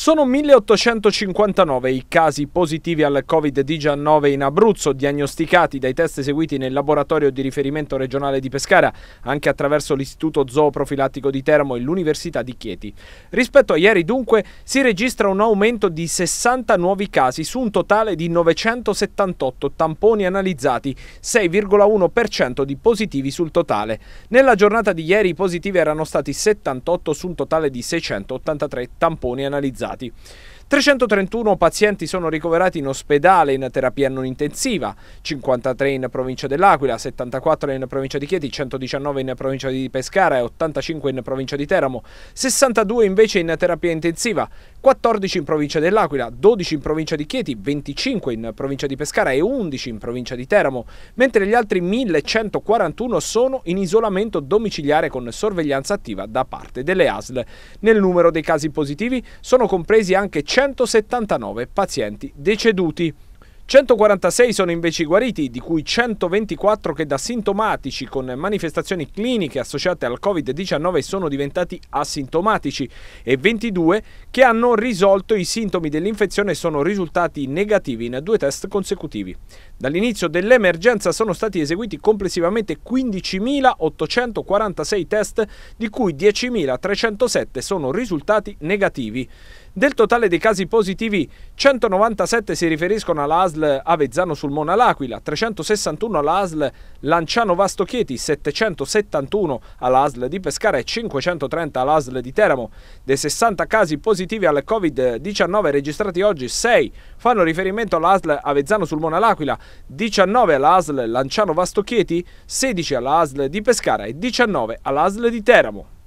Sono 1859 i casi positivi al Covid-19 in Abruzzo, diagnosticati dai test eseguiti nel laboratorio di riferimento regionale di Pescara, anche attraverso l'Istituto Zooprofilattico di Teramo e l'Università di Chieti. Rispetto a ieri, dunque, si registra un aumento di 60 nuovi casi su un totale di 978 tamponi analizzati, 6,1% di positivi sul totale. Nella giornata di ieri i positivi erano stati 78 su un totale di 683 tamponi analizzati. risultati. 331 pazienti sono ricoverati in ospedale in terapia non intensiva, 53 in provincia dell'Aquila, 74 in provincia di Chieti, 119 in provincia di Pescara e 85 in provincia di Teramo, 62 invece in terapia intensiva, 14 in provincia dell'Aquila, 12 in provincia di Chieti, 25 in provincia di Pescara e 11 in provincia di Teramo, mentre gli altri 1141 sono in isolamento domiciliare con sorveglianza attiva da parte delle ASL. Nel numero dei casi positivi sono compresi anche 100 179 pazienti deceduti. 146 sono invece i guariti, di cui 124 che da sintomatici con manifestazioni cliniche associate al Covid-19 sono diventati asintomatici e 22 che hanno risolto i sintomi dell'infezione e sono risultati negativi in due test consecutivi. Dall'inizio dell'emergenza sono stati eseguiti complessivamente 15.846 test, di cui 10.307 sono risultati negativi. Del totale dei casi positivi, 197 si riferiscono alla ASL all'ASL Avezzano sul Mona L'Aquila, 361 all'ASL Lanciano Vasto Chieti, 771 all'ASL di Pescara e 530 all'ASL di Teramo. Dei 60 casi positivi al Covid-19 registrati oggi, 6 fanno riferimento all'ASL Avezzano sul Mona L'Aquila, 19 all'ASL Lanciano Vasto Chieti, 16 all'ASL di Pescara e 19 all'ASL di Teramo.